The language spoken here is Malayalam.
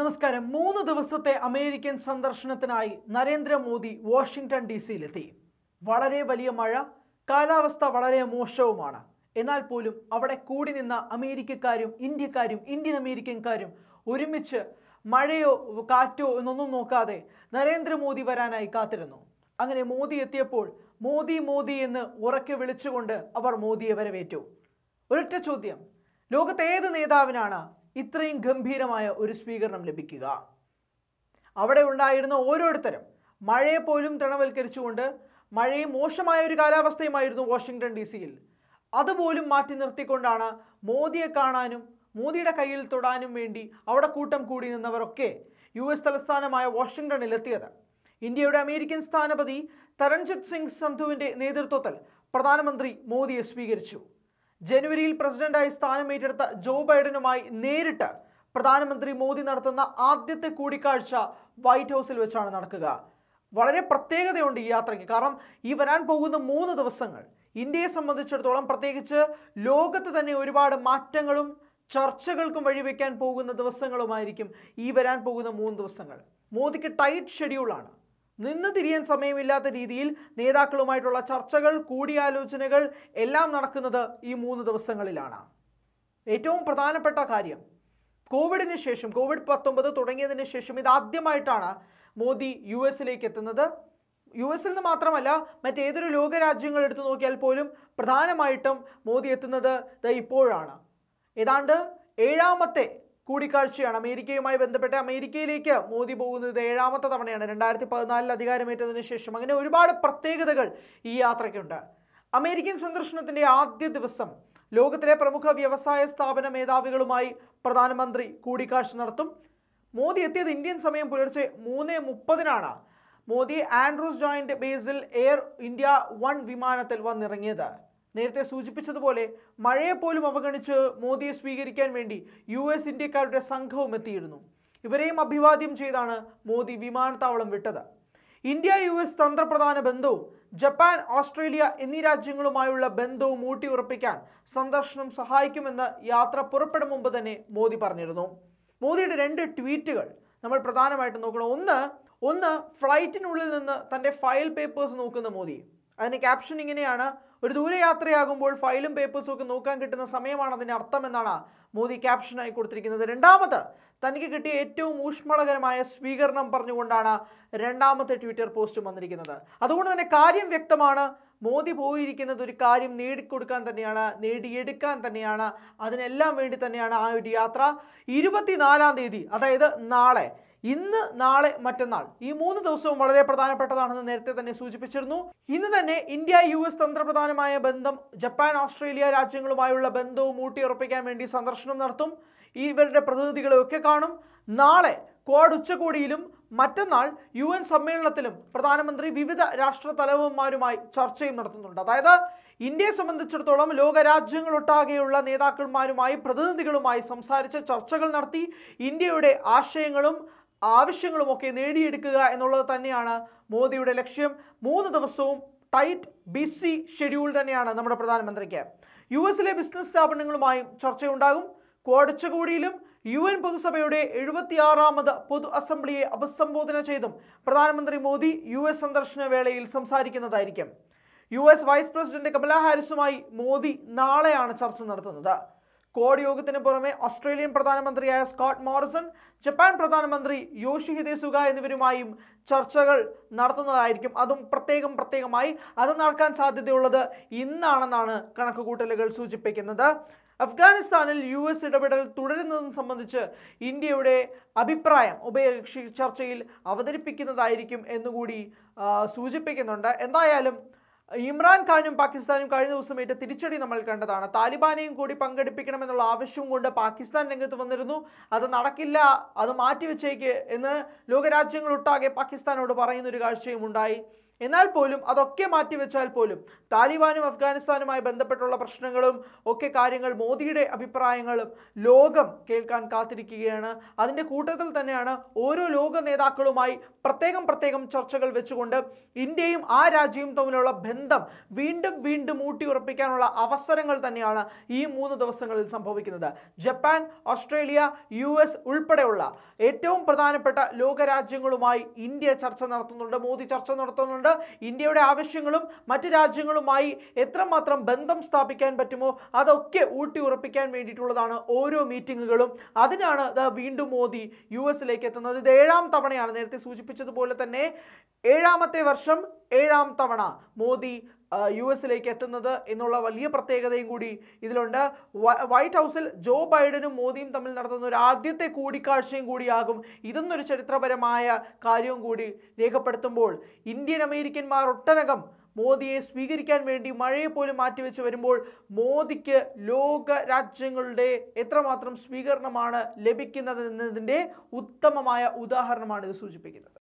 നമസ്കാരം മൂന്ന് ദിവസത്തെ അമേരിക്കൻ സന്ദർശനത്തിനായി നരേന്ദ്രമോദി വാഷിംഗ്ടൺ ഡി സിയിലെത്തി വളരെ വലിയ മഴ കാലാവസ്ഥ വളരെ മോശവുമാണ് എന്നാൽ പോലും അവിടെ കൂടി നിന്ന അമേരിക്കക്കാരും ഇന്ത്യക്കാരും ഇന്ത്യൻ അമേരിക്കൻകാരും ഒരുമിച്ച് മഴയോ കാറ്റോ എന്നൊന്നും നോക്കാതെ നരേന്ദ്രമോദി വരാനായി കാത്തിരുന്നു അങ്ങനെ മോദി എത്തിയപ്പോൾ മോദി മോദി എന്ന് ഉറക്കെ വിളിച്ചുകൊണ്ട് അവർ മോദിയെ വരവേറ്റു ഒരൊറ്റ ചോദ്യം ലോകത്തെ നേതാവിനാണ് ഇത്രയും ഗംഭീരമായ ഒരു സ്വീകരണം ലഭിക്കുക അവിടെ ഉണ്ടായിരുന്ന ഓരോരുത്തരും മഴയെ പോലും തൃണവൽക്കരിച്ചുകൊണ്ട് മഴയും മോശമായ ഒരു കാലാവസ്ഥയുമായിരുന്നു വാഷിങ്ടൺ ഡി സിയിൽ അതുപോലും മാറ്റി നിർത്തിക്കൊണ്ടാണ് മോദിയെ കാണാനും മോദിയുടെ കയ്യിൽ തൊടാനും വേണ്ടി അവിടെ കൂട്ടം കൂടി നിന്നവരൊക്കെ യു എസ് തലസ്ഥാനമായ എത്തിയത് ഇന്ത്യയുടെ അമേരിക്കൻ സ്ഥാനപതി തരൺജിത് സിംഗ് സന്ധുവിൻ്റെ നേതൃത്വത്തിൽ പ്രധാനമന്ത്രി മോദിയെ സ്വീകരിച്ചു ജനുവരിയിൽ പ്രസിഡന്റായി സ്ഥാനം ഏറ്റെടുത്ത ജോ ബൈഡനുമായി നേരിട്ട് പ്രധാനമന്ത്രി മോദി നടത്തുന്ന ആദ്യത്തെ കൂടിക്കാഴ്ച വൈറ്റ് ഹൗസിൽ വെച്ചാണ് നടക്കുക വളരെ പ്രത്യേകതയുണ്ട് ഈ യാത്രയ്ക്ക് കാരണം ഈ വരാൻ പോകുന്ന മൂന്ന് ദിവസങ്ങൾ ഇന്ത്യയെ സംബന്ധിച്ചിടത്തോളം പ്രത്യേകിച്ച് ലോകത്ത് തന്നെ ഒരുപാട് മാറ്റങ്ങളും ചർച്ചകൾക്കും വഴിവെക്കാൻ പോകുന്ന ദിവസങ്ങളുമായിരിക്കും ഈ വരാൻ പോകുന്ന മൂന്ന് ദിവസങ്ങൾ മോദിക്ക് ടൈറ്റ് ഷെഡ്യൂളാണ് നിന്ന് തിരിയാൻ സമയമില്ലാത്ത രീതിയിൽ നേതാക്കളുമായിട്ടുള്ള ചർച്ചകൾ കൂടിയാലോചനകൾ എല്ലാം നടക്കുന്നത് ഈ മൂന്ന് ദിവസങ്ങളിലാണ് ഏറ്റവും പ്രധാനപ്പെട്ട കാര്യം കോവിഡിന് ശേഷം കോവിഡ് പത്തൊമ്പത് തുടങ്ങിയതിന് ശേഷം ഇതാദ്യമായിട്ടാണ് മോദി യു എസിലേക്ക് എത്തുന്നത് യു എസിൽ നിന്ന് മാത്രമല്ല മറ്റേതൊരു ലോകരാജ്യങ്ങൾ എടുത്തു നോക്കിയാൽ പോലും പ്രധാനമായിട്ടും മോദി എത്തുന്നത് ഇപ്പോഴാണ് ഏതാണ്ട് ഏഴാമത്തെ കൂടിക്കാഴ്ചയാണ് അമേരിക്കയുമായി ബന്ധപ്പെട്ട് അമേരിക്കയിലേക്ക് മോദി പോകുന്നത് ഏഴാമത്തെ തവണയാണ് രണ്ടായിരത്തി പതിനാലിൽ അധികാരമേറ്റതിനു ശേഷം അങ്ങനെ ഒരുപാട് പ്രത്യേകതകൾ ഈ യാത്രയ്ക്കുണ്ട് അമേരിക്കൻ സന്ദർശനത്തിൻ്റെ ആദ്യ ദിവസം ലോകത്തിലെ പ്രമുഖ വ്യവസായ സ്ഥാപന മേധാവികളുമായി പ്രധാനമന്ത്രി കൂടിക്കാഴ്ച നടത്തും മോദി എത്തിയത് ഇന്ത്യൻ സമയം പുലർച്ചെ മൂന്ന് മുപ്പതിനാണ് മോദി ആൻഡ്രൂസ് ജോയിന്റ് ബേസിൽ എയർ ഇന്ത്യ വൺ വിമാനത്തിൽ വന്നിറങ്ങിയത് നേരത്തെ സൂചിപ്പിച്ചതുപോലെ മഴയെ പോലും അവഗണിച്ച് മോദിയെ സ്വീകരിക്കാൻ വേണ്ടി യു എസ് ഇന്ത്യക്കാരുടെ സംഘവും എത്തിയിരുന്നു ഇവരെയും അഭിവാദ്യം ചെയ്താണ് മോദി വിമാനത്താവളം വിട്ടത് ഇന്ത്യ യു എസ് തന്ത്രപ്രധാന ബന്ധവും ജപ്പാൻ ഓസ്ട്രേലിയ എന്നീ രാജ്യങ്ങളുമായുള്ള ബന്ധവും ഊട്ടിയുറപ്പിക്കാൻ സന്ദർശനം സഹായിക്കുമെന്ന് യാത്ര പുറപ്പെടും മുമ്പ് തന്നെ മോദി പറഞ്ഞിരുന്നു മോദിയുടെ രണ്ട് ട്വീറ്റുകൾ നമ്മൾ പ്രധാനമായിട്ട് നോക്കണം ഒന്ന് ഒന്ന് ഫ്ലൈറ്റിനുള്ളിൽ നിന്ന് തൻ്റെ ഫയൽ പേപ്പേഴ്സ് നോക്കുന്ന മോദി അതിന് ക്യാപ്ഷൻ ഇങ്ങനെയാണ് ഒരു ദൂരയാത്രയാകുമ്പോൾ ഫയലും പേപ്പേഴ്സും ഒക്കെ നോക്കാൻ കിട്ടുന്ന സമയമാണ് അതിൻ്റെ അർത്ഥം എന്നാണ് മോദി ക്യാപ്ഷനായി കൊടുത്തിരിക്കുന്നത് രണ്ടാമത് തനിക്ക് കിട്ടിയ ഏറ്റവും ഊഷ്മളകരമായ സ്വീകരണം പറഞ്ഞുകൊണ്ടാണ് രണ്ടാമത്തെ ട്വിറ്റർ പോസ്റ്റ് വന്നിരിക്കുന്നത് അതുകൊണ്ട് തന്നെ കാര്യം വ്യക്തമാണ് മോദി പോയിരിക്കുന്നത് ഒരു കാര്യം നേടിക്കൊടുക്കാൻ തന്നെയാണ് നേടിയെടുക്കാൻ തന്നെയാണ് അതിനെല്ലാം വേണ്ടി തന്നെയാണ് ആ ഒരു യാത്ര ഇരുപത്തിനാലാം തീയതി അതായത് നാളെ ഇന്ന് നാളെ മറ്റന്നാൾ ഈ മൂന്ന് ദിവസവും വളരെ പ്രധാനപ്പെട്ടതാണെന്ന് നേരത്തെ തന്നെ സൂചിപ്പിച്ചിരുന്നു ഇന്ന് തന്നെ ഇന്ത്യ യു എസ് തന്ത്രപ്രധാനമായ ബന്ധം ജപ്പാൻ ഓസ്ട്രേലിയ രാജ്യങ്ങളുമായുള്ള ബന്ധവും ഊട്ടിയുറപ്പിക്കാൻ വേണ്ടി സന്ദർശനം നടത്തും ഇവരുടെ ഒക്കെ കാണും നാളെ ക്വാഡ് ഉച്ചകോടിയിലും മറ്റന്നാൾ യു എൻ സമ്മേളനത്തിലും പ്രധാനമന്ത്രി വിവിധ രാഷ്ട്ര തലവന്മാരുമായി ചർച്ചയും നടത്തുന്നുണ്ട് അതായത് ഇന്ത്യയെ സംബന്ധിച്ചിടത്തോളം ലോകരാജ്യങ്ങളൊട്ടാകെയുള്ള നേതാക്കന്മാരുമായി പ്രതിനിധികളുമായി സംസാരിച്ച് ചർച്ചകൾ നടത്തി ഇന്ത്യയുടെ ആശയങ്ങളും ആവശ്യങ്ങളുമൊക്കെ നേടിയെടുക്കുക എന്നുള്ളത് തന്നെയാണ് മോദിയുടെ ലക്ഷ്യം മൂന്ന് ദിവസവും ടൈറ്റ് ബിസി ഷെഡ്യൂൾ തന്നെയാണ് നമ്മുടെ പ്രധാനമന്ത്രിക്ക് യു എസിലെ ബിസിനസ് സ്ഥാപനങ്ങളുമായും ചർച്ചയുണ്ടാകും കോടച്ചകൂടിയിലും യു എൻ പൊതുസഭയുടെ എഴുപത്തിയാറാമത് പൊതു അസംബ്ലിയെ അഭിസംബോധന ചെയ്തും പ്രധാനമന്ത്രി മോദി യു എസ് സന്ദർശന വേളയിൽ സംസാരിക്കുന്നതായിരിക്കും U S vice president Kamala ഹാരിസുമായി മോദി നാളെയാണ് ചർച്ച നടത്തുന്നത് കോഡ് യോഗത്തിന് പുറമെ ഓസ്ട്രേലിയൻ പ്രധാനമന്ത്രിയായ സ്കോട്ട് മോറിസൺ ജപ്പാൻ പ്രധാനമന്ത്രി യോഷിഹിദെ സുഗ എന്നിവരുമായും ചർച്ചകൾ നടത്തുന്നതായിരിക്കും അതും പ്രത്യേകം പ്രത്യേകമായി അത് നടക്കാൻ സാധ്യതയുള്ളത് ഇന്നാണെന്നാണ് കണക്കുകൂട്ടലുകൾ സൂചിപ്പിക്കുന്നത് അഫ്ഗാനിസ്ഥാനിൽ യു എസ് ഇടപെടൽ തുടരുന്നതും സംബന്ധിച്ച് ഇന്ത്യയുടെ അഭിപ്രായം ഉഭയകക്ഷി ചർച്ചയിൽ അവതരിപ്പിക്കുന്നതായിരിക്കും എന്നുകൂടി സൂചിപ്പിക്കുന്നുണ്ട് എന്തായാലും ഇമ്രാൻഖാനും പാകിസ്ഥാനും കഴിഞ്ഞ ദിവസം ഏറ്റ തിരിച്ചടി നമ്മൾ കണ്ടതാണ് താലിബാനെയും കൂടി പങ്കെടുപ്പിക്കണമെന്നുള്ള ആവശ്യം കൊണ്ട് പാകിസ്ഥാൻ രംഗത്ത് വന്നിരുന്നു അത് നടക്കില്ല അത് മാറ്റിവെച്ചേക്ക് എന്ന് ലോകരാജ്യങ്ങളൊട്ടാകെ പാകിസ്ഥാനോട് പറയുന്നൊരു കാഴ്ചയും ഉണ്ടായി എന്നാൽ പോലും അതൊക്കെ മാറ്റിവെച്ചാൽ പോലും താലിബാനും അഫ്ഗാനിസ്ഥാനുമായി ബന്ധപ്പെട്ടുള്ള പ്രശ്നങ്ങളും ഒക്കെ കാര്യങ്ങൾ മോദിയുടെ അഭിപ്രായങ്ങളും ലോകം കേൾക്കാൻ കാത്തിരിക്കുകയാണ് അതിൻ്റെ കൂട്ടത്തിൽ തന്നെയാണ് ഓരോ ലോക നേതാക്കളുമായി പ്രത്യേകം പ്രത്യേകം ചർച്ചകൾ വെച്ചുകൊണ്ട് ഇന്ത്യയും ആ രാജ്യവും തമ്മിലുള്ള ബന്ധം വീണ്ടും വീണ്ടും ഊട്ടിയുറപ്പിക്കാനുള്ള അവസരങ്ങൾ തന്നെയാണ് ഈ മൂന്ന് ദിവസങ്ങളിൽ സംഭവിക്കുന്നത് ജപ്പാൻ ഓസ്ട്രേലിയ യു എസ് ഉൾപ്പെടെയുള്ള ഏറ്റവും പ്രധാനപ്പെട്ട ലോകരാജ്യങ്ങളുമായി ഇന്ത്യ ചർച്ച നടത്തുന്നുണ്ട് മോദി ചർച്ച നടത്തുന്നുണ്ട് കൊണ്ട് ഇന്ത്യയുടെ ആവശ്യങ്ങളും മറ്റ് രാജ്യങ്ങളുമായി എത്രമാത്രം ബന്ധം സ്ഥാപിക്കാൻ പറ്റുമോ അതൊക്കെ ഊട്ടി ഉറപ്പിക്കാൻ വേണ്ടിയിട്ടുള്ളതാണ് ഓരോ മീറ്റിങ്ങുകളും അതിനാണ് വീണ്ടും മോദി യു എസിലേക്ക് എത്തുന്നത് ഇത് ഏഴാം തവണയാണ് നേരത്തെ സൂചിപ്പിച്ചതുപോലെ തന്നെ ഏഴാമത്തെ വർഷം ഏഴാം തവണ മോദി യു എസിലേക്ക് എത്തുന്നത് എന്നുള്ള വലിയ പ്രത്യേകതയും കൂടി ഇതിലുണ്ട് വൈറ്റ് ഹൗസിൽ ജോ ബൈഡനും മോദിയും തമ്മിൽ നടത്തുന്ന ഒരു ആദ്യത്തെ കൂടിക്കാഴ്ചയും കൂടിയാകും ഇതെന്നൊരു ചരിത്രപരമായ കാര്യവും കൂടി രേഖപ്പെടുത്തുമ്പോൾ ഇന്ത്യൻ അമേരിക്കന്മാർ ഒട്ടനകം മോദിയെ സ്വീകരിക്കാൻ വേണ്ടി മഴയെ പോലും മാറ്റിവെച്ച് വരുമ്പോൾ മോദിക്ക് ലോക രാജ്യങ്ങളുടെ എത്രമാത്രം സ്വീകരണമാണ് ലഭിക്കുന്നത് എന്നതിൻ്റെ ഉത്തമമായ ഉദാഹരണമാണ് ഇത് സൂചിപ്പിക്കുന്നത്